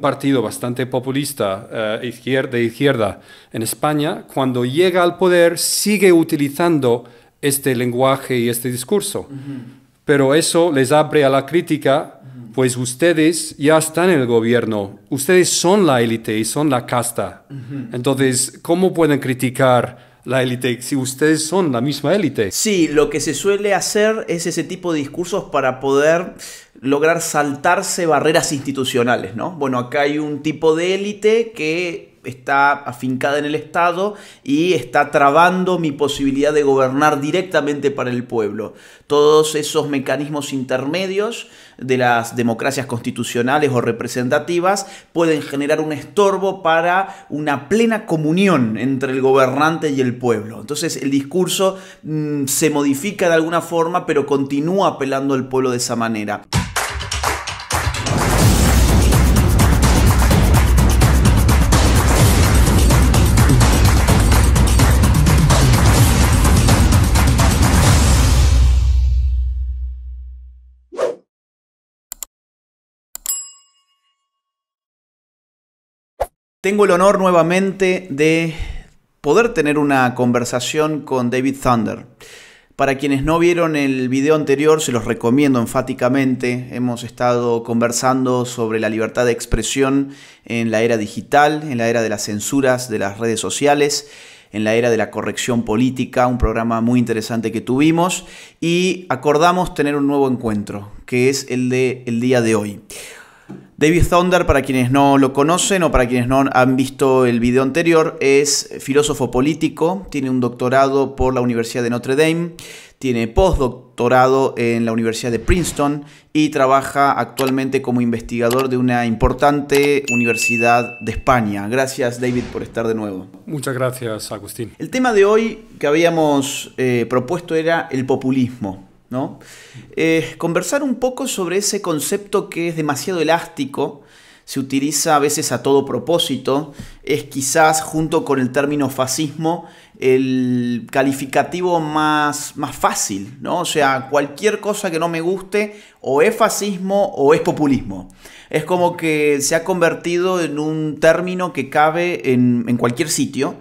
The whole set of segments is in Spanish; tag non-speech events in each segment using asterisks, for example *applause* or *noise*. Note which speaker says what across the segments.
Speaker 1: partido bastante populista eh, izquierda, de izquierda en España, cuando llega al poder sigue utilizando este lenguaje y este discurso. Pero eso les abre a la crítica, pues ustedes ya están en el gobierno, ustedes son la élite y son la casta. Entonces, ¿cómo pueden criticar?
Speaker 2: la élite, si ustedes son la misma élite. Sí, lo que se suele hacer es ese tipo de discursos para poder lograr saltarse barreras institucionales, ¿no? Bueno, acá hay un tipo de élite que está afincada en el Estado y está trabando mi posibilidad de gobernar directamente para el pueblo. Todos esos mecanismos intermedios de las democracias constitucionales o representativas pueden generar un estorbo para una plena comunión entre el gobernante y el pueblo. Entonces el discurso mm, se modifica de alguna forma, pero continúa apelando al pueblo de esa manera. Tengo el honor nuevamente de poder tener una conversación con David Thunder. Para quienes no vieron el video anterior, se los recomiendo enfáticamente. Hemos estado conversando sobre la libertad de expresión en la era digital, en la era de las censuras de las redes sociales, en la era de la corrección política, un programa muy interesante que tuvimos y acordamos tener un nuevo encuentro, que es el de el día de hoy. David Thunder, para quienes no lo conocen o para quienes no han visto el video anterior, es filósofo político, tiene un doctorado por la Universidad de Notre Dame, tiene postdoctorado en la Universidad de Princeton y trabaja actualmente como investigador de una importante universidad de España. Gracias David por estar de nuevo.
Speaker 1: Muchas gracias Agustín.
Speaker 2: El tema de hoy que habíamos eh, propuesto era el populismo. ¿no? Eh, conversar un poco sobre ese concepto que es demasiado elástico, se utiliza a veces a todo propósito, es quizás junto con el término fascismo el calificativo más, más fácil, ¿no? O sea, cualquier cosa que no me guste o es fascismo o es populismo. Es como que se ha convertido en un término que cabe en, cualquier sitio.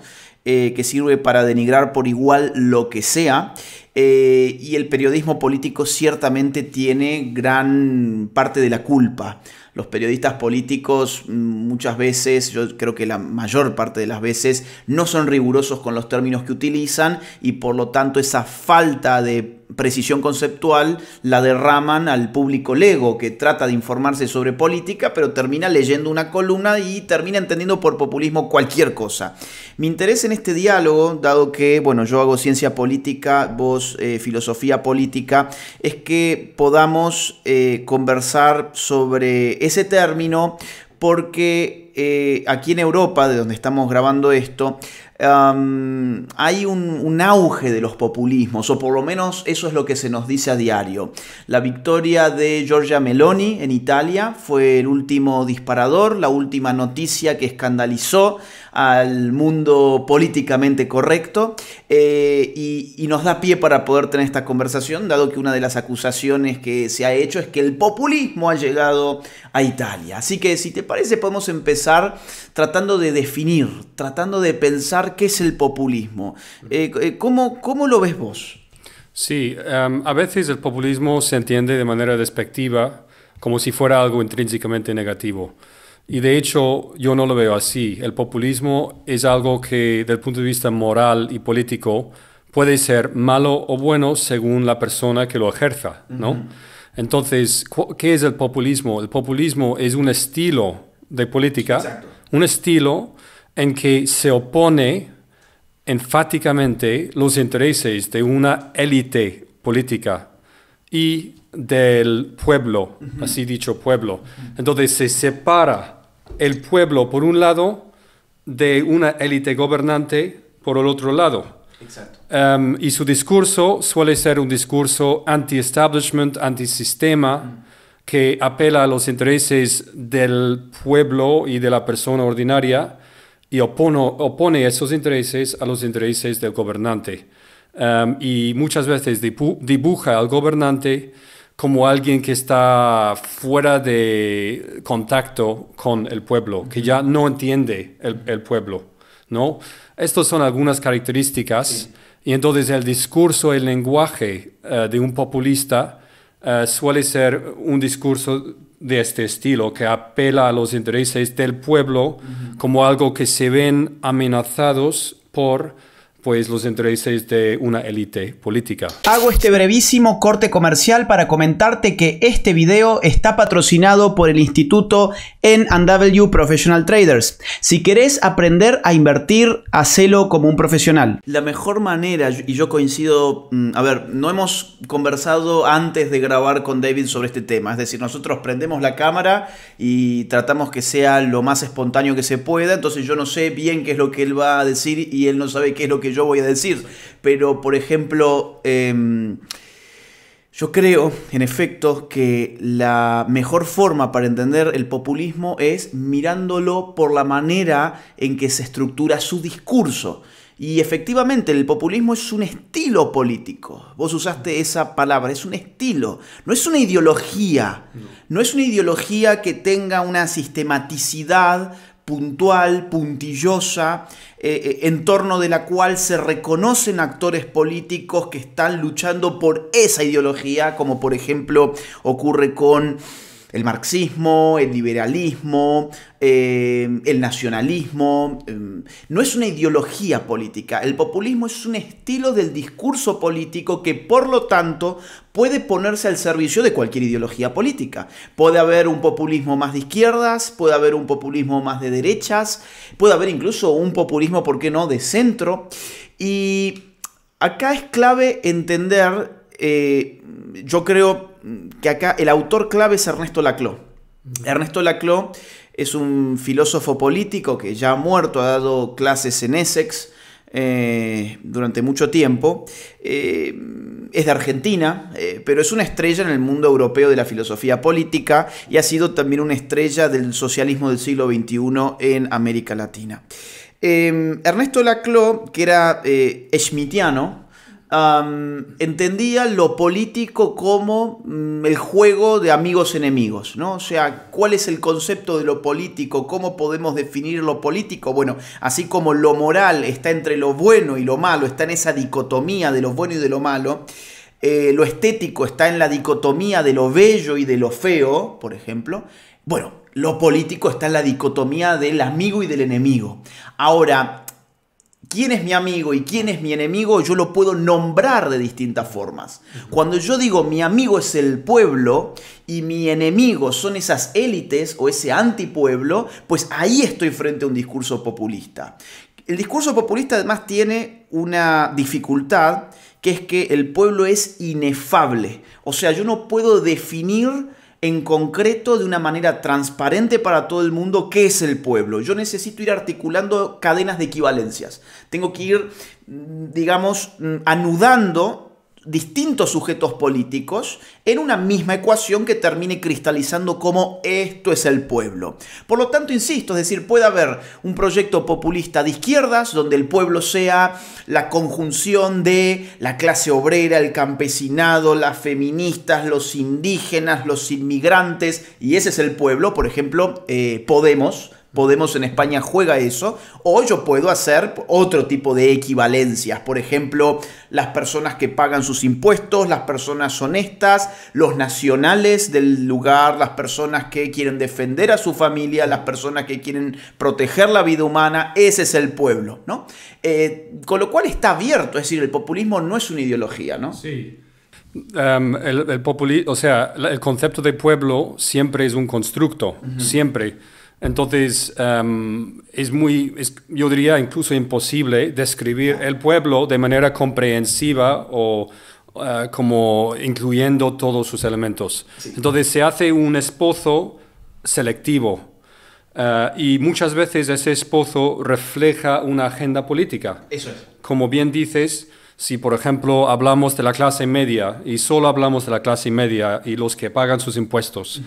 Speaker 2: Eh, que sirve para denigrar por igual lo que sea. Eh, y el periodismo político ciertamente tiene gran parte de la culpa. Los periodistas políticos mm, muchas veces, yo creo que la mayor parte de las veces, no son rigurosos con los términos que utilizan y por lo tanto esa falta de precisión conceptual la derraman al público lego, que trata de informarse sobre política, pero termina leyendo una columna y termina entendiendo por populismo cualquier cosa. Mi interés en este diálogo, dado que, bueno, yo hago ciencia política, vos eh, filosofía política, es que podamos eh, conversar sobre ese término porque eh, aquí en Europa, de donde estamos grabando esto, hay un, un auge de los populismos, o por lo menos eso es lo que se nos dice a diario. La victoria de Giorgia Meloni en Italia fue el último disparador, la última noticia que escandalizó al mundo políticamente correcto eh, y, nos da pie para poder tener esta conversación, dado que una de las acusaciones que se ha hecho es que el populismo ha llegado a Italia. Así que si te parece podemos empezar tratando de definir, tratando de pensar qué es el populismo. Eh, eh, ¿cómo, lo ves vos?
Speaker 1: Sí, em, a veces el populismo se entiende de manera despectiva, como si fuera algo intrínsecamente negativo. Y de hecho yo no lo veo así. El populismo es algo que desde punto de vista moral y político puede ser malo o bueno según la persona que lo ejerza, ¿no? Entonces, ¿qué es el populismo? El populismo es un estilo de política, un estilo en que se opone enfáticamente los intereses de una élite política y del pueblo, así dicho pueblo. Entonces se separa el pueblo, por un lado, de una élite gobernante, por el otro lado. Em, y su discurso suele ser un discurso anti-establishment, anti-sistema, que apela a los intereses del pueblo y de la persona ordinaria y opone esos intereses a los intereses del gobernante. Em, y muchas veces dibuja al gobernante como alguien que está fuera de contacto con el pueblo, que ya no entiende el, pueblo, ¿no? Estas son algunas características y entonces el discurso, el lenguaje eh, de un populista eh, suele ser un discurso de este estilo, que apela a los intereses del pueblo como algo que se ven amenazados por pues los intereses de una élite política.
Speaker 2: Hago este brevísimo corte comercial para comentarte que este video está patrocinado por el instituto NW Professional Traders. Si querés aprender a invertir, hacelo como un profesional. La mejor manera, y yo coincido, mm, a ver, no hemos conversado antes de grabar con David sobre este tema, es decir, nosotros prendemos la cámara y tratamos que sea lo más espontáneo que se pueda, entonces yo no sé bien qué es lo que él va a decir y él no sabe qué es lo que yo yo voy a decir. Pero, por ejemplo, em, yo creo, en efecto, que la mejor forma para entender el populismo es mirándolo por la manera en que se estructura su discurso. Y efectivamente, el populismo es un estilo político. Vos usaste esa palabra, es un estilo, no es una ideología. no es una ideología que tenga una sistematicidad puntual, puntillosa, eh, eh, en torno de la cual se reconocen actores políticos que están luchando por esa ideología, como por ejemplo ocurre con el marxismo, el liberalismo, eh, el nacionalismo. Em, no es una ideología política. El populismo es un estilo del discurso político que por lo tanto puede ponerse al servicio de cualquier ideología política. Puede haber un populismo más de izquierdas, puede haber un populismo más de derechas, puede haber incluso un populismo, ¿por qué no?, de centro. Y acá es clave entender, eh, yo creo, que acá el autor clave es Ernesto Laclau. Ernesto Laclau es un filósofo político que ya ha muerto, ha dado clases en Essex eh, durante mucho tiempo. Eh, es de Argentina, eh, pero es una estrella en el mundo europeo de la filosofía política y ha sido también una estrella del socialismo del siglo XXI en América Latina. Ernesto Laclau, que era schmittiano, entendía lo político como mm, el juego de amigos-enemigos, ¿no? O sea, ¿cuál es el concepto de lo político? ¿Cómo podemos definir lo político? Bueno, así como lo moral está entre lo bueno y lo malo, está en esa dicotomía de lo bueno y de lo malo, eh, lo estético está en la dicotomía de lo bello y de lo feo, por ejemplo. Bueno, lo político está en la dicotomía del amigo y del enemigo. Ahora, quién es mi amigo y quién es mi enemigo, yo lo puedo nombrar de distintas formas. Cuando yo digo mi amigo es el pueblo y mi enemigo son esas élites o ese antipueblo, pues ahí estoy frente a un discurso populista. El discurso populista además tiene una dificultad, que es que el pueblo es inefable. O sea, yo no puedo definir en concreto, de una manera transparente para todo el mundo, qué es el pueblo. Yo necesito ir articulando cadenas de equivalencias. Tengo que ir, mm, digamos, mm, anudando distintos sujetos políticos en una misma ecuación que termine cristalizando como esto es el pueblo. Por lo tanto, insisto, es decir, puede haber un proyecto populista de izquierdas donde el pueblo sea la conjunción de la clase obrera, el campesinado, las feministas, los indígenas, los inmigrantes, y ese es el pueblo, por ejemplo, eh, Podemos Podemos en España juega eso, o yo puedo hacer otro tipo de equivalencias, por ejemplo, las personas que pagan sus impuestos, las personas honestas, los nacionales del lugar, las personas que quieren defender a su familia, las personas que quieren proteger la vida humana, ese es el pueblo, ¿no? Eh, con lo cual está abierto, es decir, el populismo no es una ideología, ¿no? Sí. Em, el,
Speaker 1: o sea, el concepto de pueblo siempre es un constructo, siempre. Entonces, em, es muy, yo diría incluso imposible describir el pueblo de manera comprensiva o eh, como incluyendo todos sus elementos. Entonces, se hace un esposo selectivo. Eh, y muchas veces ese esposo refleja una agenda política. Eso es. Como bien dices, si, por ejemplo, hablamos de la clase media y solo hablamos de la clase media y los que pagan sus impuestos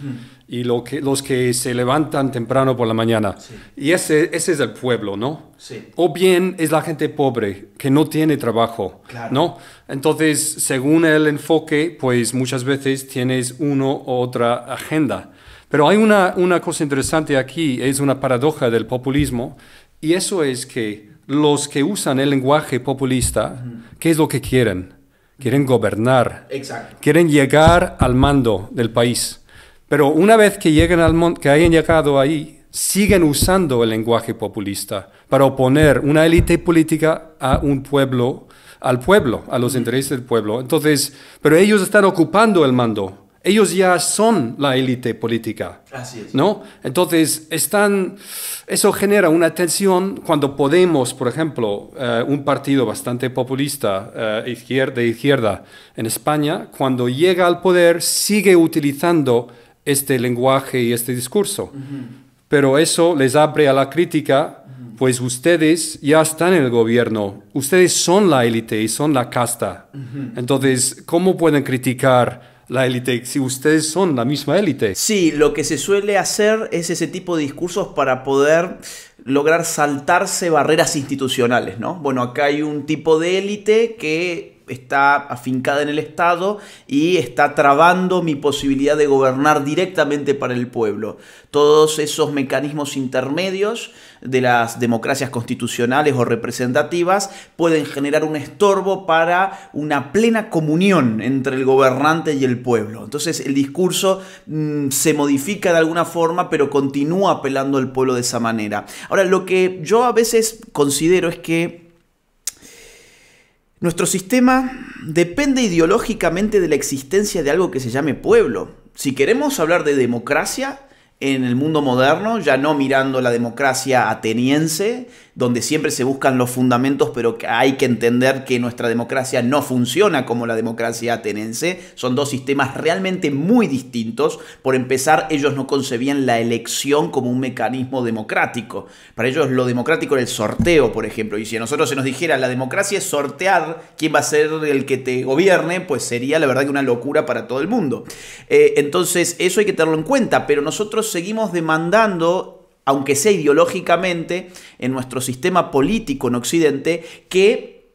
Speaker 1: y que, los que se levantan temprano por la mañana. Y ese, ese es el pueblo, ¿no? O bien es la gente pobre que no tiene trabajo, ¿no? Entonces, según el enfoque, pues muchas veces tienes una u otra agenda. Pero hay una, cosa interesante aquí, es una paradoja del populismo, y eso es que los que usan el lenguaje populista ¿Qué es lo que quieren? Quieren gobernar. Exacto. Quieren llegar al mando del país. Pero una vez que, al que hayan llegado ahí, siguen usando el lenguaje populista para oponer una élite política a un pueblo, al pueblo, a los intereses del pueblo. Entonces, pero ellos están ocupando el mando ellos ya son la élite política. ¿No? Entonces, están, eso genera una tensión cuando Podemos, por ejemplo, eh, un partido bastante populista eh, de izquierda en España, cuando llega al poder sigue utilizando este lenguaje y este discurso. Pero eso les abre a la crítica, pues ustedes ya están en el gobierno, ustedes son la élite y son la casta. Entonces, ¿cómo pueden criticar? la élite,
Speaker 2: si ustedes son la misma élite. Sí, lo que se suele hacer es ese tipo de discursos para poder lograr saltarse barreras institucionales, ¿no? Bueno, acá hay un tipo de élite que está afincada en el Estado y está trabando mi posibilidad de gobernar directamente para el pueblo. Todos esos mecanismos intermedios de las democracias constitucionales o representativas pueden generar un estorbo para una plena comunión entre el gobernante y el pueblo. Entonces el discurso mm, se modifica de alguna forma, pero continúa apelando al pueblo de esa manera. Ahora, lo que yo a veces considero es que nuestro sistema depende ideológicamente de la existencia de algo que se llame pueblo. Si queremos hablar de democracia en el mundo moderno, ya no mirando la democracia ateniense, donde siempre se buscan los fundamentos, pero hay que entender que nuestra democracia no funciona como la democracia atenense. Son dos sistemas realmente muy distintos. Por empezar, ellos no concebían la elección como un mecanismo democrático. Para ellos lo democrático era el sorteo, por ejemplo. Y si a nosotros se nos dijera la democracia es sortear quién va a ser el que te gobierne, pues sería la verdad que una locura para todo el mundo. Eh, entonces, eso hay que tenerlo en cuenta, pero nosotros seguimos demandando aunque sea ideológicamente, en nuestro sistema político en Occidente, que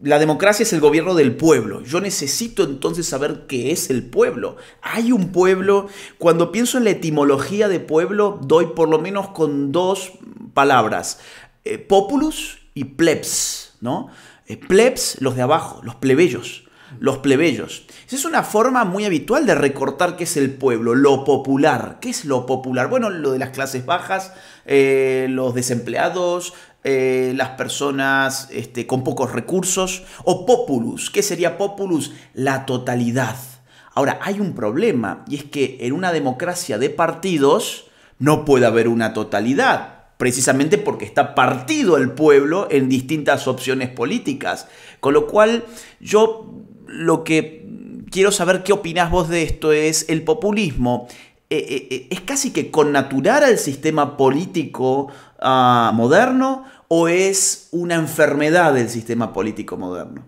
Speaker 2: la democracia es el gobierno del pueblo. Yo necesito entonces saber qué es el pueblo. Hay un pueblo. Cuando pienso en la etimología de pueblo, doy por lo menos con dos palabras. Eh, populus y plebs, ¿no? Eh, plebs, los de abajo, los plebeyos los plebeyos. Esa es una forma muy habitual de recortar qué es el pueblo, lo popular. ¿Qué es lo popular? Bueno, lo de las clases bajas, eh, los desempleados, eh, las personas este, con pocos recursos, o populus. ¿Qué sería populus? La totalidad. Ahora, hay un problema, y es que en una democracia de partidos no puede haber una totalidad precisamente porque está partido el pueblo en distintas opciones políticas. Con lo cual yo lo que quiero saber qué opinás vos de esto es el populismo. Eh, eh, eh, ¿Es casi que connaturar al sistema político ah, moderno o es una enfermedad del sistema político moderno?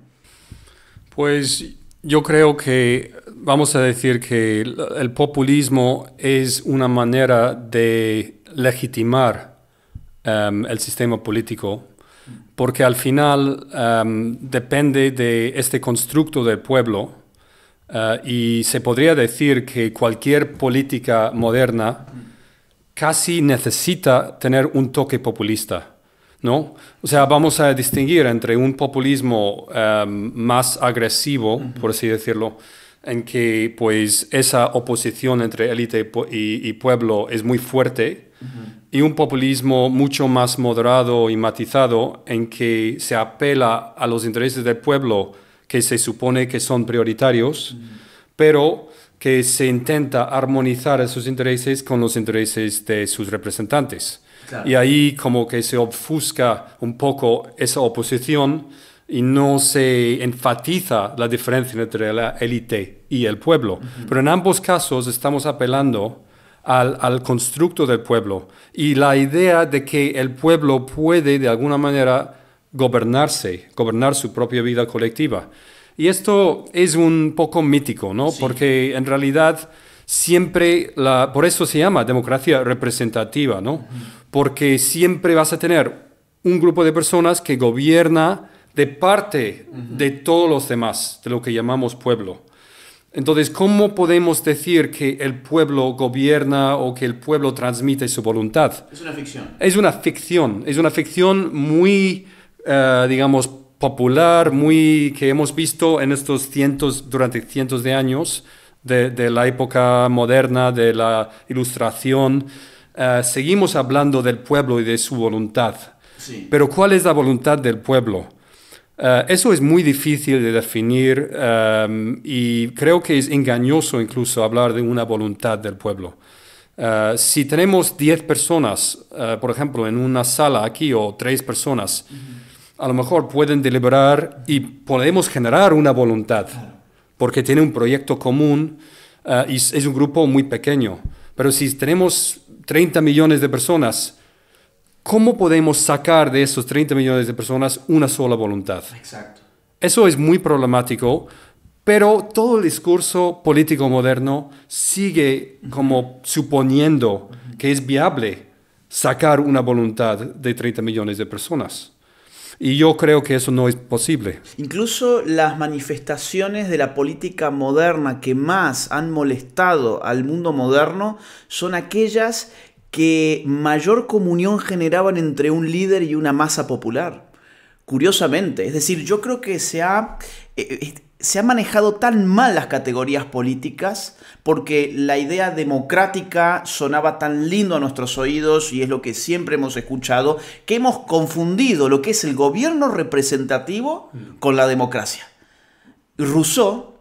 Speaker 1: Pues yo creo que vamos a decir que el populismo es una manera de legitimar em, el sistema político porque al final em, depende de este constructo del pueblo eh, y se podría decir que cualquier política moderna casi necesita tener un toque populista. ¿No? O sea, vamos a distinguir entre un populismo em, más agresivo, por así decirlo, en que pues esa oposición entre élite y, pueblo es muy fuerte, y un populismo mucho más moderado y matizado en que se apela a los intereses del pueblo que se supone que son prioritarios, pero que se intenta armonizar esos intereses con los intereses de sus representantes. Y ahí como que se obfusca un poco esa oposición y no se enfatiza la diferencia entre la élite y el pueblo. Pero en ambos casos estamos apelando al, al, constructo del pueblo y la idea de que el pueblo puede de alguna manera gobernarse, gobernar su propia vida colectiva. Y esto es un poco mítico, ¿no? Porque en realidad siempre, la, por eso se llama democracia representativa, ¿no? Porque siempre vas a tener un grupo de personas que gobierna de parte de todos los demás, de lo que llamamos pueblo. Entonces, ¿cómo podemos decir que el pueblo gobierna o que el pueblo transmite su voluntad? Es una ficción. Es una ficción, es una ficción muy, eh, digamos, popular, muy que hemos visto en estos cientos, durante cientos de años de, la época moderna, de la ilustración. Eh, seguimos hablando del pueblo y de su voluntad. Sí. Pero ¿cuál es la voluntad del pueblo? Eh, eso es muy difícil de definir em, y creo que es engañoso incluso hablar de una voluntad del pueblo. Eh, si tenemos 10 personas, eh, por ejemplo, en una sala aquí o 3 personas, a lo mejor pueden deliberar y podemos generar una voluntad porque tiene un proyecto común y es un grupo muy pequeño. Pero si tenemos 30 millones de personas, ¿Cómo podemos sacar de esos 30 millones de personas una sola voluntad? Exacto. Eso es muy problemático, pero todo el discurso político moderno sigue como suponiendo que es viable sacar una voluntad de 30 millones de personas. Y yo creo que eso no es posible.
Speaker 2: Incluso las manifestaciones de la política moderna que más han molestado al mundo moderno son aquellas que mayor comunión generaban entre un líder y una masa popular. Curiosamente, es decir, yo creo que se eh, eh, han se manejado tan mal las categorías políticas porque la idea democrática sonaba tan lindo a nuestros oídos y es lo que siempre hemos escuchado, que hemos confundido lo que es el gobierno representativo con la democracia. Rousseau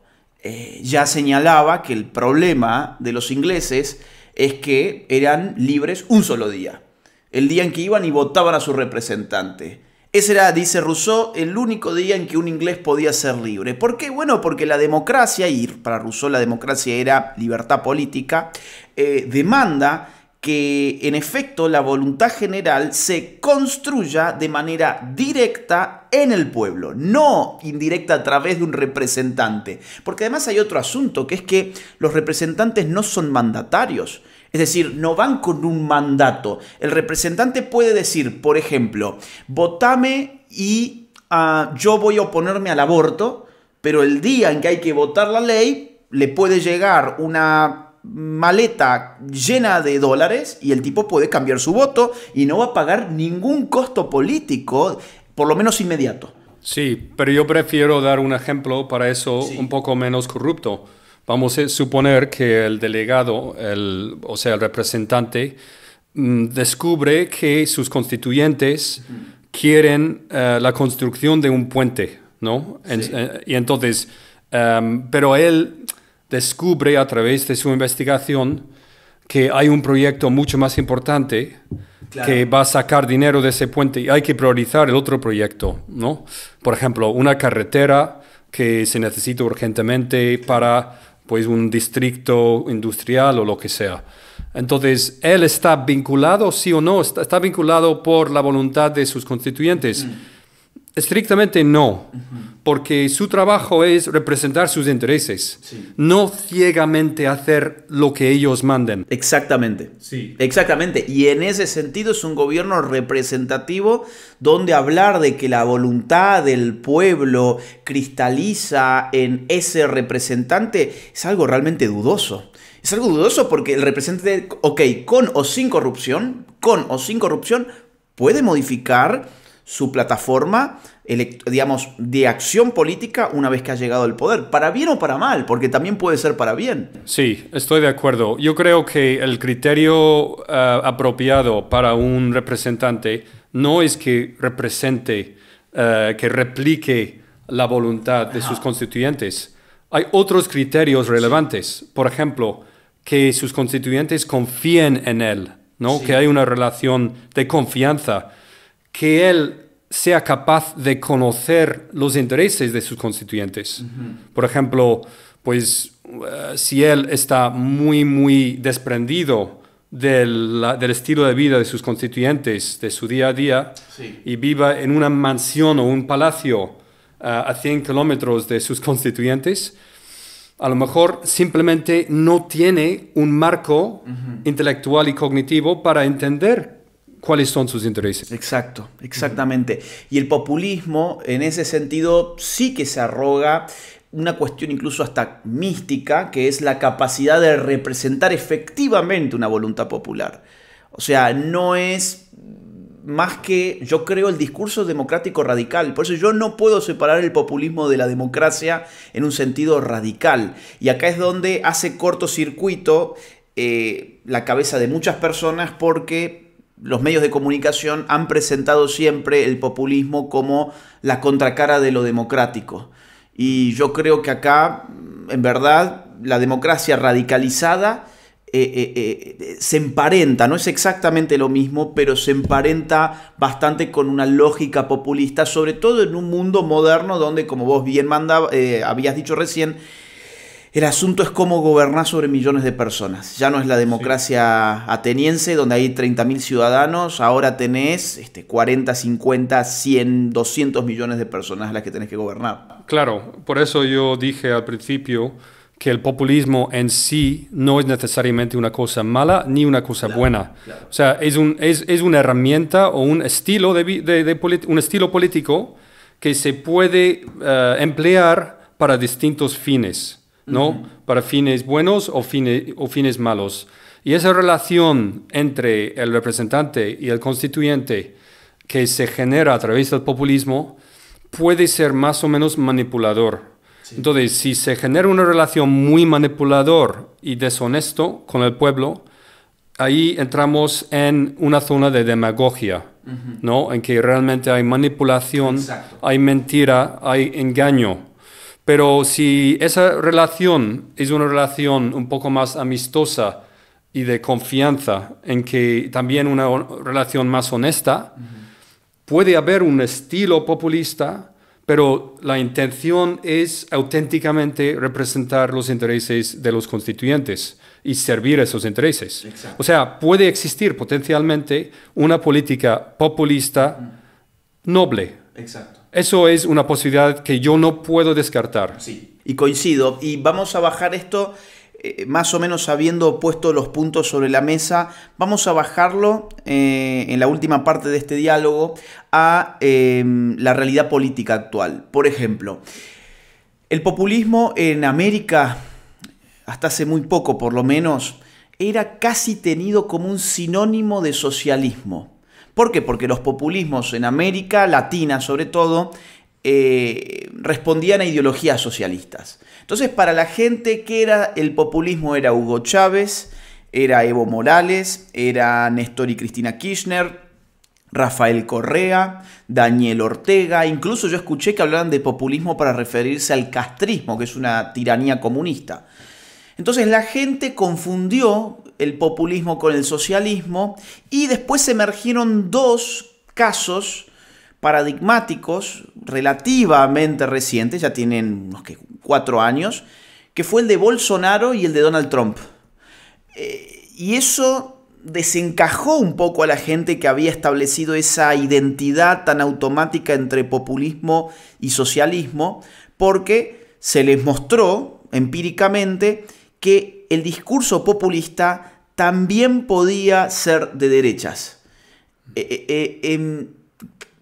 Speaker 2: eh, ya señalaba que el problema de los ingleses es que eran libres un solo día, el día en que iban y votaban a su representante. Ese era, dice Rousseau, el único día en que un inglés podía ser libre. ¿Por qué? Bueno, porque la democracia, y para Rousseau la democracia era libertad política, eh, demanda que en efecto la voluntad general se construya de manera directa en el pueblo, no indirecta a través de un representante. Porque además hay otro asunto, que es que los representantes no son mandatarios. Es decir, no van con un mandato. El representante puede decir, por ejemplo, votame y ah, yo voy a oponerme al aborto, pero el día en que hay que votar la ley, le puede llegar una maleta llena de dólares y el tipo puede cambiar su voto y no va a pagar ningún costo político, por lo menos inmediato.
Speaker 1: Sí, pero yo prefiero dar un ejemplo para eso un poco menos corrupto. Vamos a suponer que el delegado, el, o sea, el representante, mm, descubre que sus constituyentes quieren eh, la construcción de un puente, ¿no? Eh, y entonces, em, pero él descubre a través de su investigación que hay un proyecto mucho más importante que va a sacar dinero de ese puente y hay que priorizar el otro proyecto, ¿no? Por ejemplo, una carretera que se necesita urgentemente para pues un distrito industrial o lo que sea. Entonces, él está vinculado, sí o no, está, vinculado por la voluntad de sus constituyentes. Mm. Estrictamente no, porque su trabajo es representar sus intereses, no ciegamente
Speaker 2: hacer lo que ellos manden. Exactamente. Sí. Exactamente. Y en ese sentido es un gobierno representativo donde hablar de que la voluntad del pueblo cristaliza en ese representante es algo realmente dudoso. Es algo dudoso porque el representante, ok, con o sin corrupción, con o sin corrupción, puede modificar su plataforma, digamos, de acción política una vez que ha llegado al poder, para bien o para mal, porque también puede ser para bien. Sí,
Speaker 1: estoy de acuerdo. Yo creo que el criterio eh, apropiado para un representante no es que represente, eh, que replique la voluntad de sus constituyentes. Hay otros criterios relevantes, por ejemplo, que sus constituyentes confíen en él, ¿no? Que hay una relación de confianza que él sea capaz de conocer los intereses de sus constituyentes. Por ejemplo, pues eh, si él está muy, muy desprendido del, estilo de vida de sus constituyentes, de su día a día, y viva en una mansión o un palacio eh, a 100 kilómetros de sus constituyentes, a lo mejor simplemente no tiene un marco intelectual y cognitivo para entender cuáles
Speaker 2: son sus intereses. Exacto, exactamente. Y el populismo, en ese sentido, sí que se arroga una cuestión incluso hasta mística, que es la capacidad de representar efectivamente una voluntad popular. O sea, no es más que, yo creo, el discurso democrático radical. Por eso yo no puedo separar el populismo de la democracia en un sentido radical. Y acá es donde hace cortocircuito eh, la cabeza de muchas personas porque los medios de comunicación han presentado siempre el populismo como la contracara de lo democrático. Y yo creo que acá, mm, en verdad, la democracia radicalizada eh, eh, eh, se emparenta, no es exactamente lo mismo, pero se emparenta bastante con una lógica populista, sobre todo en un mundo moderno donde, como vos bien habías dicho recién, el asunto es cómo gobernar sobre millones de personas. Ya no es la democracia ateniense donde hay 30.000 ciudadanos, ahora tenés este, 40, 50, 100, 200 millones de personas a las que tenés que gobernar.
Speaker 1: Claro, por eso yo dije al principio que el populismo en sí no es necesariamente una cosa mala ni una cosa buena. O sea, es, un, es, una herramienta o un estilo, de, un estilo político que se puede eh, emplear para distintos fines. ¿no? Para fines buenos o, fines o fines malos. Y esa relación entre el representante y el constituyente que se genera a través del populismo puede ser más o menos manipulador. Entonces, si se genera una relación muy manipulador y deshonesto con el pueblo, ahí entramos en una zona de demagogia, ¿no? En que realmente hay manipulación, hay mentira, hay engaño. Pero si esa relación es una relación un poco más amistosa y de confianza, en que también una relación más honesta, puede haber un estilo populista, pero la intención es auténticamente representar los intereses de los constituyentes y servir esos intereses. O sea, puede existir potencialmente una política populista noble. Exacto. Eso es una posibilidad que
Speaker 2: yo no puedo descartar. Sí, y coincido. Y vamos a bajar esto, eh, más o menos habiendo puesto los puntos sobre la mesa, vamos a bajarlo eh, en la última parte de este diálogo a em, la realidad política actual. Por ejemplo, el populismo en América, hasta hace muy poco por lo menos, era casi tenido como un sinónimo de socialismo. ¿Por qué? Porque los populismos en América Latina, sobre todo, eh, respondían a ideologías socialistas. Entonces, para la gente que era el populismo era Hugo Chávez, era Evo Morales, era Néstor y Cristina Kirchner, Rafael Correa, Daniel Ortega, incluso yo escuché que hablaban de populismo para referirse al castrismo, que es una tiranía comunista. Entonces la gente confundió el populismo con el socialismo y después emergieron dos casos paradigmáticos relativamente recientes, ya tienen unos cuatro años, que fue el de Bolsonaro y el de Donald Trump. Eh, y eso desencajó un poco a la gente que había establecido esa identidad tan automática entre populismo y socialismo, porque se les mostró empíricamente que el discurso populista también podía ser de derechas. Eh, eh, eh,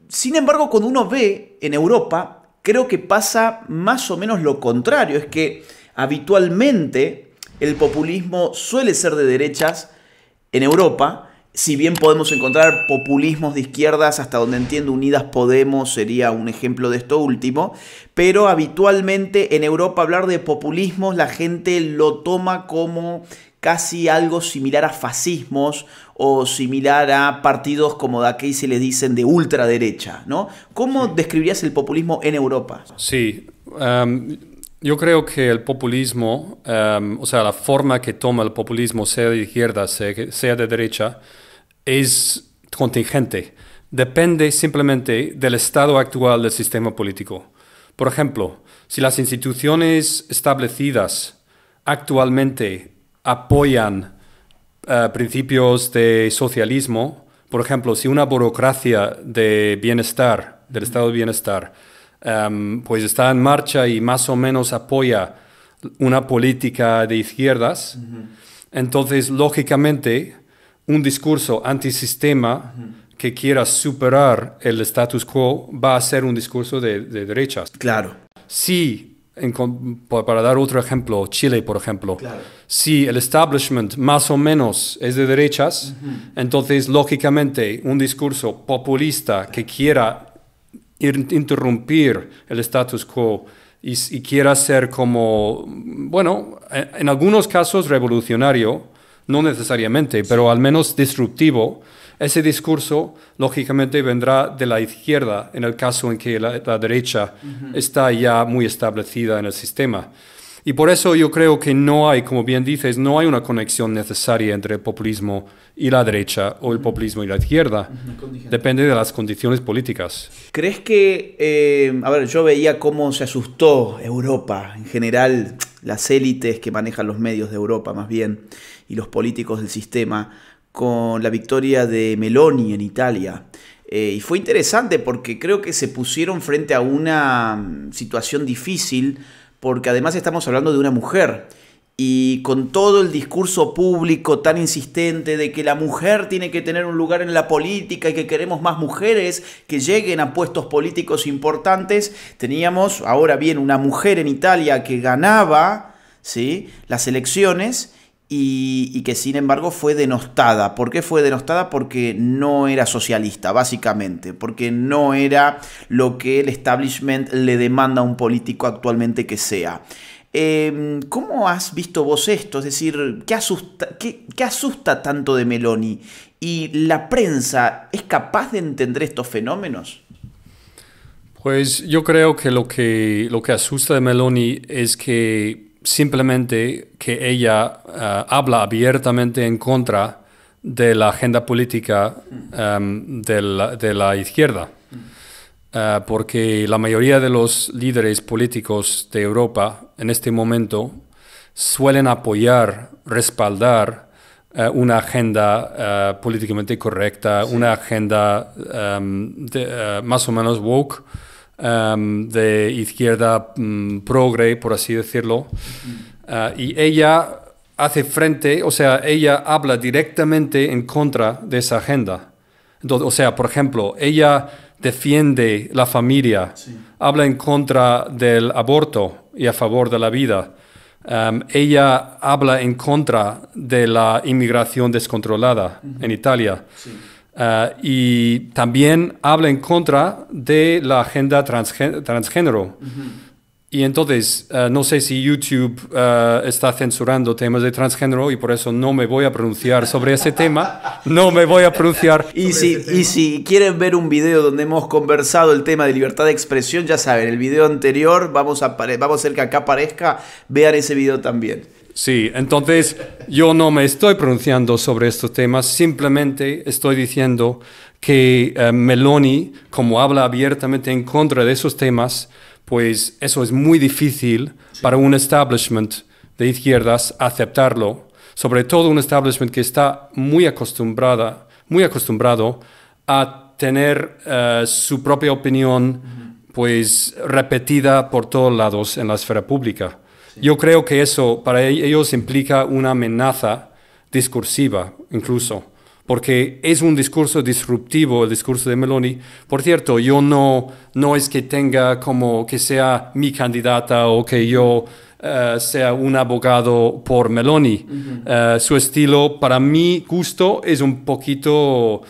Speaker 2: sin embargo, cuando uno ve en Europa, creo que pasa más o menos lo contrario. Es que habitualmente el populismo suele ser de derechas en Europa, si bien podemos encontrar populismos de izquierdas, hasta donde entiendo Unidas Podemos sería un ejemplo de esto último, pero habitualmente en Europa hablar de populismos la gente lo toma como casi algo similar a fascismos o similar a partidos como de aquí se le dicen de ultraderecha, ¿no? ¿Cómo describirías el populismo en Europa?
Speaker 1: Sí, em, Yo creo que el populismo, em, o sea, la forma que toma el populismo, sea de izquierda, sea de derecha, es contingente. Depende simplemente del estado actual del sistema político. Por ejemplo, si las instituciones establecidas actualmente apoyan eh, principios de socialismo, por ejemplo, si una burocracia de bienestar, del estado de bienestar, em, pues está en marcha y más o menos apoya una política de izquierdas, entonces, lógicamente, un discurso antisistema que quiera superar el status quo va a ser un discurso de, derechas. Claro. Si, para dar otro ejemplo, Chile, por ejemplo, si el establishment más o menos es de derechas, entonces, lógicamente, un discurso populista que quiera interrumpir el status quo y, quiera ser como, bueno, e, en algunos casos revolucionario, no necesariamente, pero al menos disruptivo, ese discurso lógicamente vendrá de la izquierda en el caso en que la, derecha está ya muy establecida en el sistema. Y por eso yo creo que no hay, como bien dices, no hay una conexión necesaria entre el populismo y la derecha o el populismo y la izquierda. Depende de las condiciones políticas.
Speaker 2: ¿Crees que, eh, a ver, yo veía cómo se asustó Europa, en general las élites que manejan los medios de Europa más bien, y los políticos del sistema con la victoria de Meloni en Italia. Eh, y fue interesante porque creo que se pusieron frente a una mm, situación difícil porque además estamos hablando de una mujer y con todo el discurso público tan insistente de que la mujer tiene que tener un lugar en la política y que queremos más mujeres que lleguen a puestos políticos importantes, teníamos ahora bien una mujer en Italia que ganaba ¿sí? las elecciones y, que sin embargo fue denostada. ¿Por qué fue denostada? Porque no era socialista, básicamente, porque no era lo que el establishment le demanda a un político actualmente que sea. Em, ¿Cómo has visto vos esto? Es decir, ¿qué asusta, asusta tanto de Meloni? ¿Y la prensa es capaz de entender estos fenómenos?
Speaker 1: Pues yo creo que lo que, lo que asusta de Meloni es que simplemente que ella eh, habla abiertamente en contra de la agenda política em, de, la, izquierda. Eh, porque la mayoría de los líderes políticos de Europa en este momento suelen apoyar, respaldar eh, una agenda políticamente correcta, una agenda em, más o menos woke. Um, de izquierda mm, progre, por así decirlo. Uh, y ella hace frente, o sea, ella habla directamente en contra de esa agenda. o sea, por ejemplo, ella defiende la familia, habla en contra del aborto y a favor de la vida. Um, ella habla en contra de la inmigración descontrolada en Italia y también habla en contra de la agenda transgénero. Y entonces, eh, no sé si YouTube eh, está censurando temas de transgénero
Speaker 2: y por eso no me voy a pronunciar sobre ese tema. No me voy a pronunciar. *laughs* y, si, y si quieren ver un video donde hemos conversado el tema de libertad de expresión, ya saben, el video anterior, vamos a, vamos a hacer que acá aparezca, vean ese video también.
Speaker 1: Sí, entonces yo no me estoy pronunciando sobre estos temas, simplemente estoy diciendo que eh, Meloni, como habla abiertamente en contra de esos temas, pues eso es muy difícil para un establishment de izquierdas aceptarlo, sobre todo un establishment que está muy acostumbrada, muy acostumbrado a tener eh, su propia opinión pues repetida por todos lados en la esfera pública. Yo creo que eso para e-, ellos implica una amenaza discursiva incluso, porque es un discurso disruptivo el discurso de Meloni. Por cierto, yo no, no es que tenga como que sea mi candidata o que yo eh, sea un abogado por Meloni. Eh, su estilo, para mi gusto, es un poquito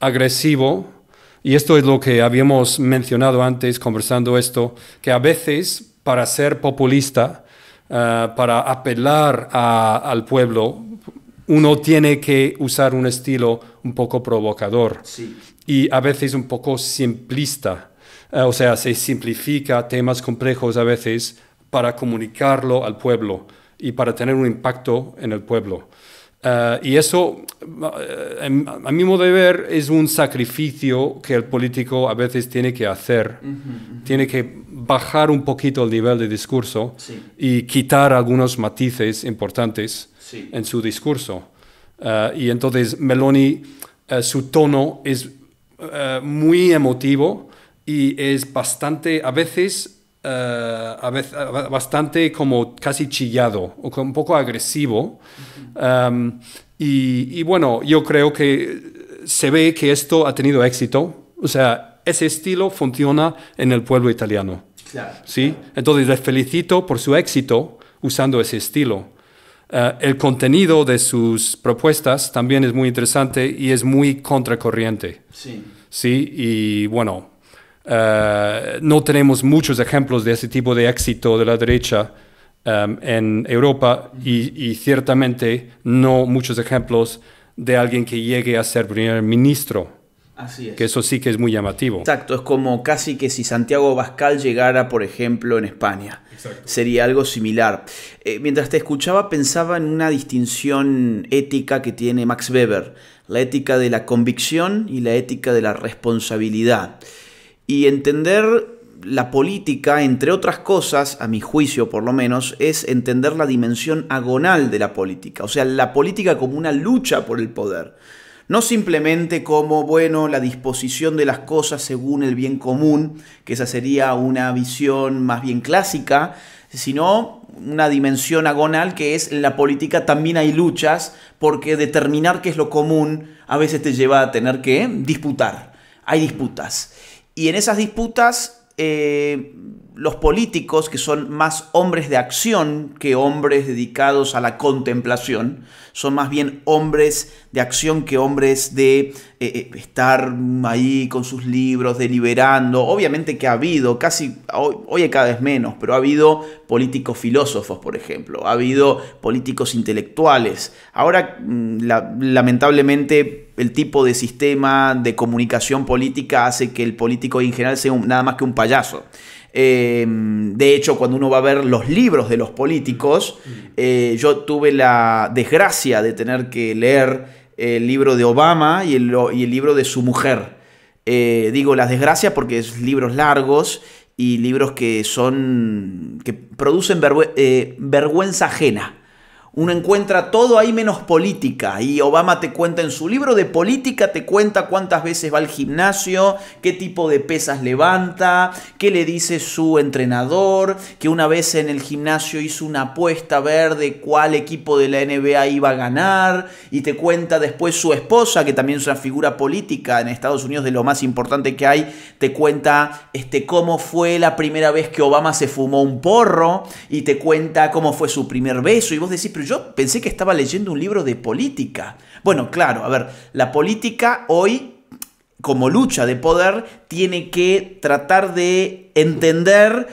Speaker 1: agresivo. Y esto es lo que habíamos mencionado antes conversando esto, que a veces para ser populista eh, para apelar al pueblo, uno tiene que usar un estilo un poco provocador y a veces un poco simplista. Eh, o sea, se simplifica temas complejos a veces para comunicarlo al pueblo y para tener un impacto en el pueblo. Eh, y eso, eh, a mi modo de ver, es un sacrificio que el político a veces tiene que hacer. Tiene que bajar un poquito el nivel de discurso y quitar algunos matices importantes en su discurso. Eh, y entonces Meloni, su tono es muy emotivo y es bastante, a veces, eh, a veces, bastante como casi chillado, o un poco agresivo. Em, y, bueno, yo creo que se ve que esto ha tenido éxito. O sea, ese estilo funciona en el pueblo italiano. ¿sí? Entonces les felicito por su éxito usando ese estilo. Eh, el contenido de sus propuestas también es muy interesante y es muy contracorriente. Sí. Sí, y bueno, eh, no tenemos muchos ejemplos de ese tipo de éxito de la derecha em, en Europa y, ciertamente no muchos ejemplos de alguien que llegue a ser primer ministro. Así es. Que
Speaker 2: eso sí que es muy llamativo. Exacto, es como casi que si Santiago Bascal llegara, por ejemplo, en España. Sería algo similar. Eh, mientras te escuchaba pensaba en una distinción ética que tiene Max Weber, la ética de la convicción y la ética de la responsabilidad. Y entender la política, entre otras cosas, a mi juicio por lo menos, es entender la dimensión agonal de la política, o sea, la política como una lucha por el poder. No simplemente como, bueno, la disposición de las cosas según el bien común, que esa sería una visión más bien clásica, sino una dimensión agonal que es en la política también hay luchas porque determinar qué es lo común a veces te lleva a tener que disputar, hay disputas. Y en esas disputas eh, los políticos, que son más hombres de acción que hombres dedicados a la contemplación, son más bien hombres de acción que hombres de eh, eh, estar ahí con sus libros, deliberando. Obviamente que ha habido, casi hoy, cada vez menos, pero ha habido políticos filósofos, por ejemplo, ha habido políticos intelectuales. Ahora, mm, lamentablemente, el tipo de sistema de comunicación política hace que el político en general sea nada más que un payaso. Em, de hecho, cuando uno va a ver los libros de los políticos, mm. eh, yo tuve la desgracia de tener que leer el libro de Obama y el, libro de su mujer. Eh, digo las desgracias porque es libros largos y libros que son. que producen eh, vergüenza ajena. Uno encuentra todo ahí menos política. Y Obama te cuenta en su libro de política, te cuenta cuántas veces va al gimnasio, qué tipo de pesas levanta, qué le dice su entrenador, que una vez en el gimnasio hizo una apuesta verde de cuál equipo de la NBA iba a ganar. Y te cuenta después su esposa, que también es una figura política en Estados Unidos de lo más importante que hay, te cuenta este, cómo fue la primera vez que Obama se fumó un porro y te cuenta cómo fue su primer beso. Y vos decís, pero yo pensé que estaba leyendo un libro de política. Bueno, claro, a ver, la política hoy como lucha de poder tiene que tratar de entender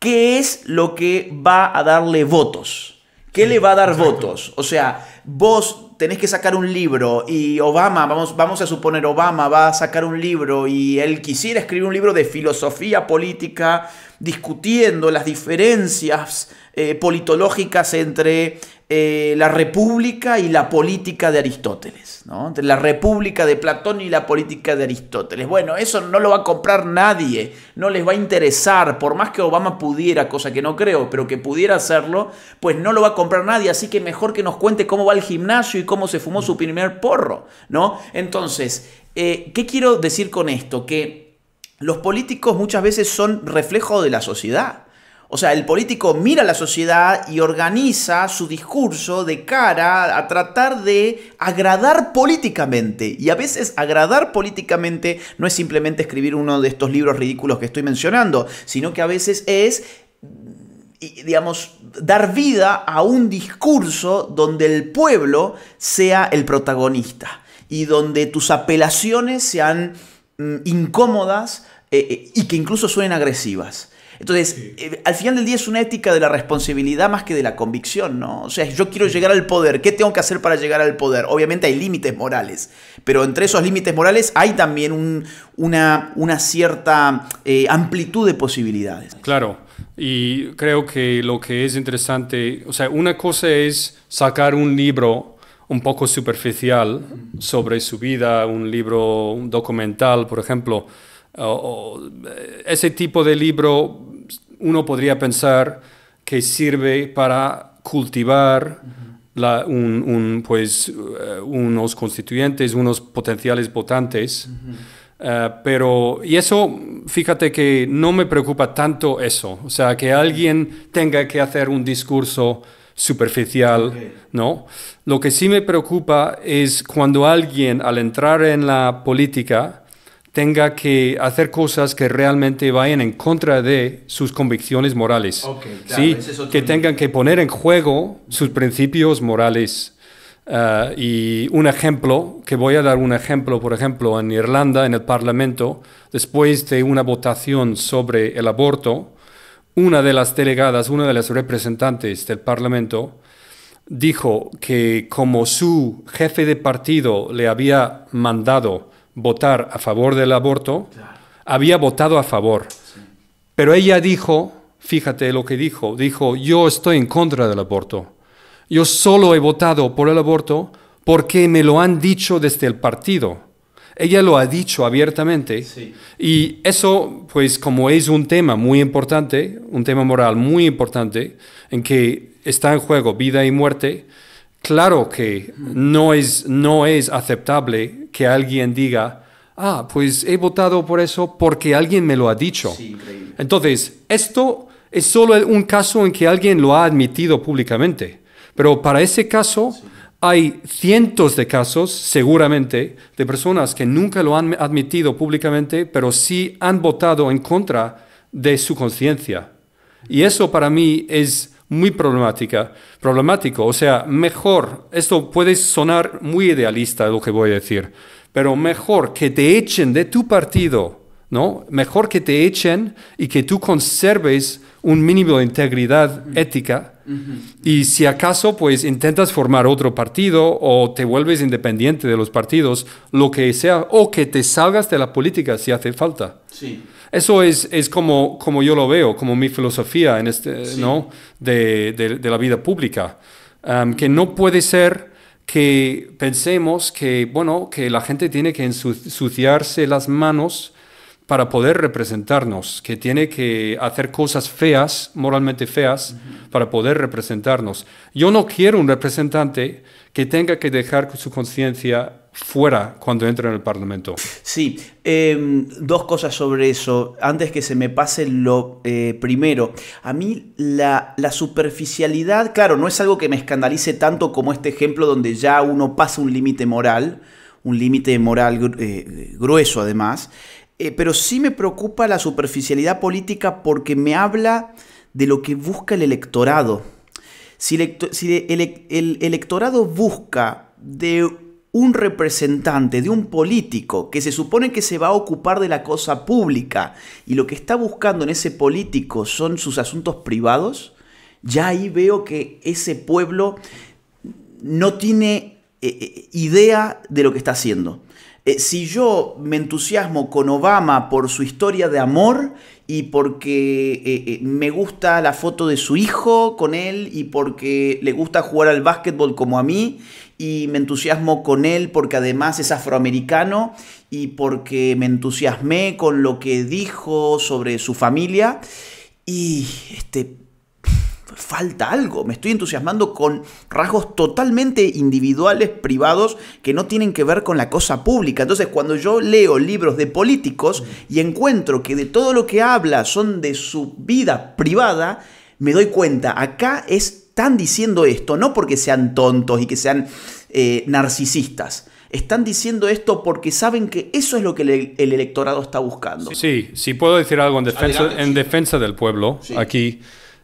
Speaker 2: qué es lo que va a darle votos. ¿Qué le va a dar votos? O sea, vos tenés que sacar un libro y Obama, vamos, vamos a suponer Obama va a sacar un libro y él quisiera escribir un libro de filosofía política discutiendo las diferencias eh, politológicas entre eh, la república y la política de Aristóteles, la república de Platón y la política de Aristóteles. Bueno, eso no lo va a comprar nadie, no les va a interesar, por más que Obama pudiera, cosa que no creo, pero que pudiera hacerlo, pues no lo va a comprar nadie, así que mejor que nos cuente cómo va el gimnasio y cómo se fumó su primer porro, ¿no? Entonces, eh, ¿qué quiero decir con esto? Que los políticos muchas veces son reflejo de la sociedad. O sea, el político mira a la sociedad y organiza su discurso de cara a tratar de agradar políticamente. Y a veces agradar políticamente no es simplemente escribir uno de estos libros ridículos que estoy mencionando, sino que a veces es digamos, dar vida a un discurso donde el pueblo sea el protagonista y donde tus apelaciones sean mm, incómodas eh, eh, y que incluso suenen agresivas. Entonces, eh, al final del día es una ética de la responsabilidad más que de la convicción, ¿no? O sea, yo quiero llegar al poder, ¿qué tengo que hacer para llegar al poder? Obviamente hay límites morales, pero entre esos límites morales hay también una, cierta eh, amplitud de posibilidades.
Speaker 1: Claro, y creo que lo que es interesante, o sea, una cosa es sacar un libro un poco superficial sobre su vida, un libro un documental, por ejemplo, o, eh, ese tipo de libro uno podría pensar que sirve para cultivar un, pues, eh, unos constituyentes, unos potenciales votantes. Eh, pero, y eso, fíjate que no me preocupa tanto eso, o sea, que alguien tenga que hacer un discurso superficial, ¿no? Lo que sí me preocupa es cuando alguien, al entrar en la política, tenga que hacer cosas que realmente vayan en contra de sus convicciones morales, ¿sí? que tengan que poner en juego sus principios morales. Ah, y un ejemplo, que voy a dar un ejemplo, por ejemplo, en Irlanda, en el Parlamento, después de una votación sobre el aborto, una de las delegadas, una de las representantes del Parlamento, dijo que como su jefe de partido le había mandado votar a favor del aborto, había votado a favor. Pero ella dijo, fíjate lo que dijo, dijo, yo estoy en contra del aborto. Yo solo he votado por el aborto porque me lo han dicho desde el partido. Ella lo ha dicho abiertamente. Y eso, pues como es un tema muy importante, un tema moral muy importante, en que está en juego vida y muerte, Claro que no es, no es aceptable que alguien diga, ah, pues he votado por eso porque alguien me lo ha dicho. Entonces, esto es solo un caso en que alguien lo ha admitido públicamente. Pero para ese caso hay cientos de casos, seguramente, de personas que nunca lo han admitido públicamente, pero sí han votado en contra de su conciencia. Y eso para mí es muy problemática, problemático. O sea, mejor, esto puede sonar muy idealista lo que voy a decir, pero mejor que te echen de tu partido, ¿no? Mejor que te echen y que tú conserves un mínimo de integridad ética y si acaso, pues intentas formar otro partido o te vuelves independiente de los partidos, lo que sea, o que te salgas de la política si hace falta. Sí. Eso es, como, como yo lo veo, como mi filosofía en este, ¿no? De, la vida pública. que no puede ser que pensemos que, bueno, que la gente tiene que ensuciarse las manos para poder representarnos, que tiene que hacer cosas feas, moralmente feas, para poder representarnos. Yo no quiero un representante que tenga que dejar su conciencia fuera cuando entra en el Parlamento.
Speaker 2: Sí, em, dos cosas sobre eso. Antes que se me pase lo eh, primero, a mí la, superficialidad, claro, no es algo que me escandalice tanto como este ejemplo donde ya uno pasa un límite moral, un límite moral eh, grueso además. Eh, pero sí me preocupa la superficialidad política porque me habla de lo que busca el electorado. Si, el, electorado busca de un representante, de un político que se supone que se va a ocupar de la cosa pública y lo que está buscando en ese político son sus asuntos privados, ya ahí veo que ese pueblo no tiene eh, eh, idea de lo que está haciendo. Eh, si yo me entusiasmo con Obama por su historia de amor y porque eh, eh, me gusta la foto de su hijo con él y porque le gusta jugar al básquetbol como a mí y me entusiasmo con él porque además es afroamericano y porque me entusiasmé con lo que dijo sobre su familia y este falta algo, me estoy entusiasmando con rasgos totalmente individuales, privados, que no tienen que ver con la cosa pública. Entonces, cuando yo leo libros de políticos y encuentro que de todo lo que habla son de su vida privada, me doy cuenta, acá están diciendo esto, no porque sean tontos y que sean eh, narcisistas. Están diciendo esto porque saben que eso es lo que el electorado está buscando.
Speaker 1: Sí, sí, puedo decir algo en defensa, en defensa del pueblo aquí.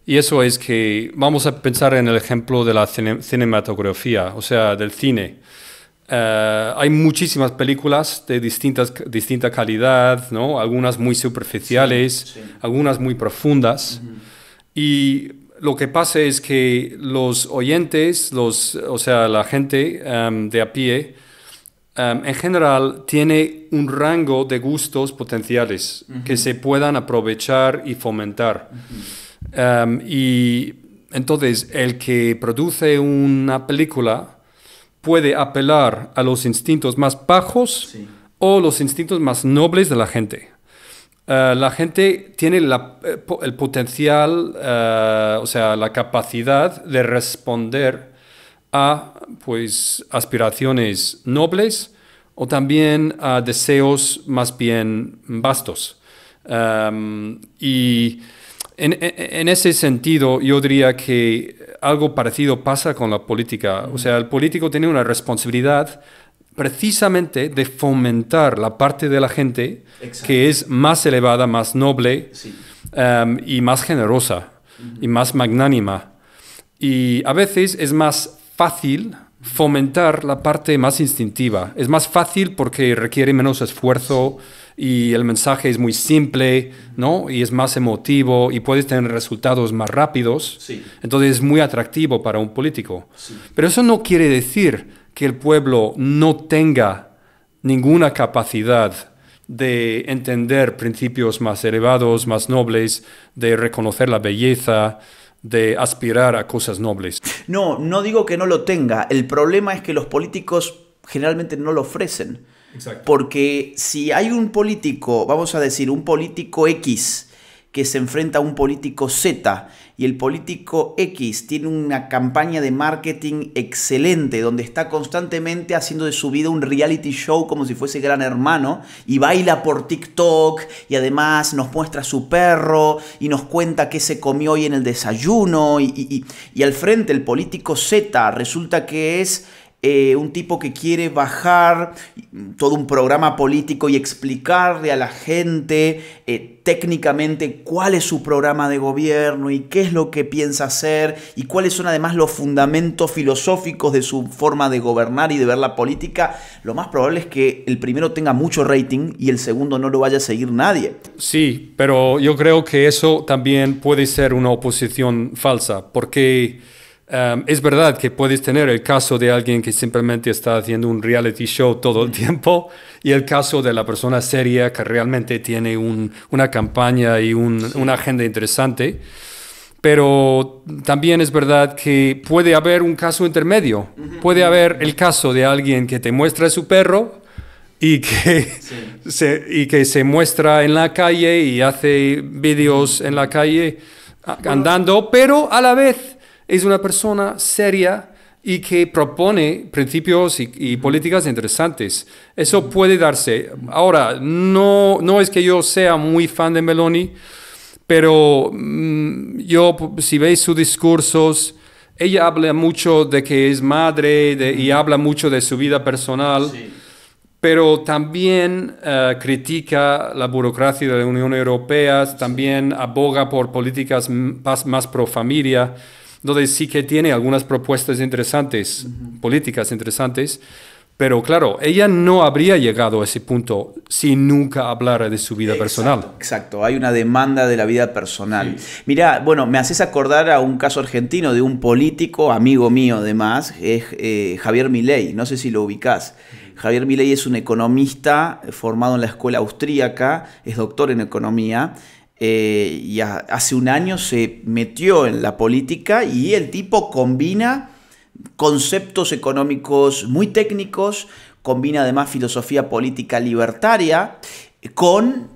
Speaker 1: Y eso es que vamos a pensar en el ejemplo de la cinematografía, o sea, del cine. Eh, hay muchísimas películas de distintas, distinta calidad, ¿no? algunas muy superficiales, algunas muy profundas. Y lo que pasa es que los oyentes, los, o sea, la gente em, de a pie, em, en general tiene un rango de gustos potenciales que se puedan aprovechar y fomentar. Em, y entonces el que produce una película puede apelar a los instintos más bajos o los instintos más nobles de la gente. Eh, la gente tiene eh, el potencial, eh, o sea, la capacidad de responder a pues, aspiraciones nobles o también a deseos más bien vastos. Em, y en, ese sentido, yo diría que algo parecido pasa con la política. O sea, el político tiene una responsabilidad precisamente de fomentar la parte de la gente que es más elevada, más noble em, y más generosa y más magnánima. Y a veces es más fácil fomentar la parte más instintiva. Es más fácil porque requiere menos esfuerzo y el mensaje es muy simple, ¿no? Y es más emotivo y puedes tener resultados más rápidos. Entonces es muy atractivo para un político. Pero eso no quiere decir que el pueblo no tenga ninguna capacidad de entender principios más elevados, más nobles, de reconocer la belleza, de aspirar a cosas nobles.
Speaker 2: No, no digo que no lo tenga. El problema es que los políticos generalmente no lo ofrecen. Exacto. Porque si hay un político, vamos a decir, un político X que se enfrenta a un político Z, y el político X tiene una campaña de marketing excelente donde está constantemente haciendo de su vida un reality show como si fuese gran hermano y baila por TikTok y además nos muestra su perro y nos cuenta qué se comió hoy en el desayuno y, y al frente el político Z resulta que es eh, un tipo que quiere bajar todo un programa político y explicarle a la gente eh, técnicamente cuál es su programa de gobierno y qué es lo que piensa hacer y cuáles son además los fundamentos filosóficos de su forma de gobernar y de ver la política, lo más probable es que el primero tenga mucho rating y el segundo no lo vaya a seguir nadie.
Speaker 1: Sí, pero yo creo que eso también puede ser una oposición falsa, porque Em, es verdad que puedes tener el caso de alguien que simplemente está haciendo un reality show todo el tiempo y el caso de la persona seria que realmente tiene una campaña y una agenda interesante. Pero también es verdad que puede haber un caso intermedio. Puede haber el caso de alguien que te muestra su perro y que, *laughs* y que se muestra en la calle y hace vídeos en la calle andando, pero a la vez es una persona seria y que propone principios y, políticas interesantes. Eso puede darse. Ahora, no, no es que yo sea muy fan de Meloni, pero mm, yo, si veis sus discursos, ella habla mucho de que es madre y habla mucho de su vida personal, pero también eh, critica la burocracia de la Unión Europea, también aboga por políticas más pro familia donde sí que tiene algunas propuestas interesantes, políticas interesantes, pero claro, ella no habría llegado a ese punto si nunca
Speaker 2: hablara de su vida personal. Exacto, hay una demanda de la vida personal. Mira, Mirá, bueno, me haces acordar a un caso argentino de un político, amigo mío además, es eh, Javier Milei, no sé si lo ubicás. Javier Milei es un economista formado en la escuela austríaca, es doctor en economía, eh, y hace un año se metió en la política y el tipo combina conceptos económicos muy técnicos, combina además filosofía política libertaria con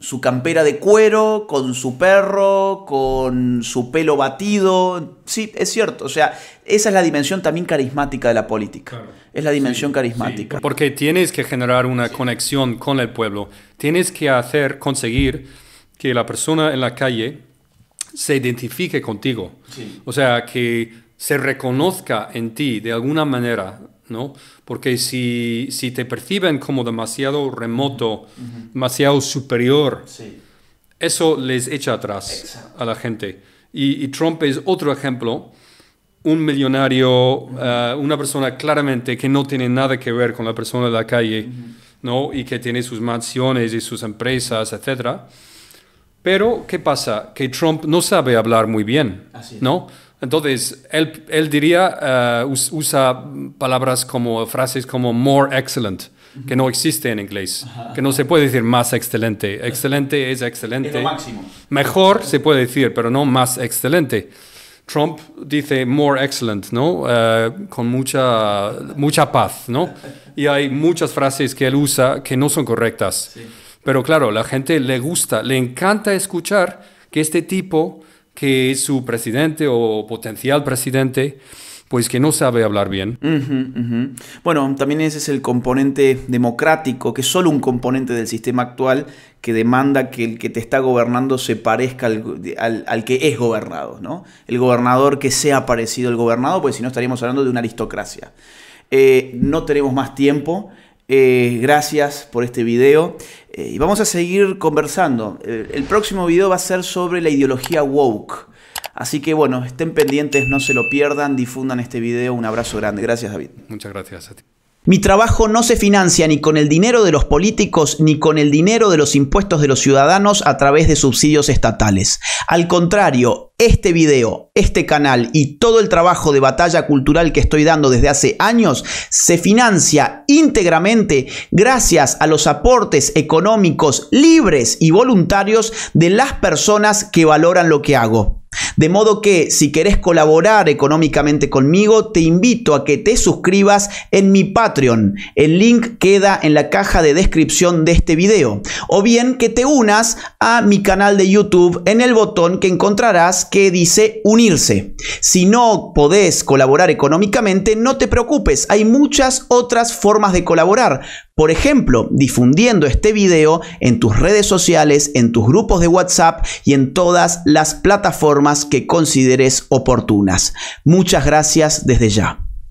Speaker 2: su campera de cuero, con su perro, con su pelo batido. Sí, es cierto. O sea, esa es la dimensión también carismática de la política. Es la dimensión carismática.
Speaker 1: Porque tienes que generar una conexión con el pueblo. Tienes que hacer, conseguir que la persona en la calle se identifique contigo. O sea, que se reconozca en ti de alguna manera, ¿no? Porque si, si te perciben como demasiado remoto, demasiado superior, eso les echa atrás a la gente. Y, Trump es otro ejemplo, un millonario, eh, una persona claramente que no tiene nada que ver con la persona de la calle, ¿no? Y que tiene sus mansiones y sus empresas, etc. Pero, ¿qué pasa? Que Trump no sabe hablar muy bien, ¿no? Entonces, él, él diría, eh, usa palabras como, frases como more excellent, que no existe en inglés, que no se puede decir más excelente. Excelente es excelente. Es lo máximo. Mejor se puede decir, pero no más excelente. Trump dice more excellent, ¿no? Eh, con mucha, mucha paz, ¿no? Y hay muchas frases que él usa que no son correctas. Pero claro, la gente le gusta, le encanta escuchar que este tipo que su presidente o potencial presidente pues que no sabe hablar bien.
Speaker 2: Bueno, también ese es el componente democrático, que es solo un componente del sistema actual que demanda que el que te está gobernando se parezca al, que es gobernado, ¿no? El gobernador que sea parecido al gobernado, pues si no estaríamos hablando de una aristocracia. Eh, no tenemos más tiempo. Eh, gracias por este video. Eh, y vamos a seguir conversando. el, próximo video va a ser sobre la ideología woke. Así que bueno, estén pendientes, no se lo pierdan, difundan este video. Un abrazo grande. Gracias, David. Muchas gracias a ti. Mi trabajo no se financia ni con el dinero de los políticos ni con el dinero de los impuestos de los ciudadanos a través de subsidios estatales. Al contrario, este video, este canal y todo el trabajo de batalla cultural que estoy dando desde hace años se financia íntegramente gracias a los aportes económicos libres y voluntarios de las personas que valoran lo que hago. De modo que si querés colaborar económicamente conmigo, te invito a que te suscribas en mi Patreon. El link queda en la caja de descripción de este video. O bien que te unas a mi canal de YouTube en el botón que encontrarás que dice unirse. Si no podés colaborar económicamente, no te preocupes, hay muchas otras formas de colaborar. Por ejemplo, difundiendo este video en tus redes sociales, en tus grupos de WhatsApp y en todas las plataformas que consideres oportunas. Muchas gracias desde ya.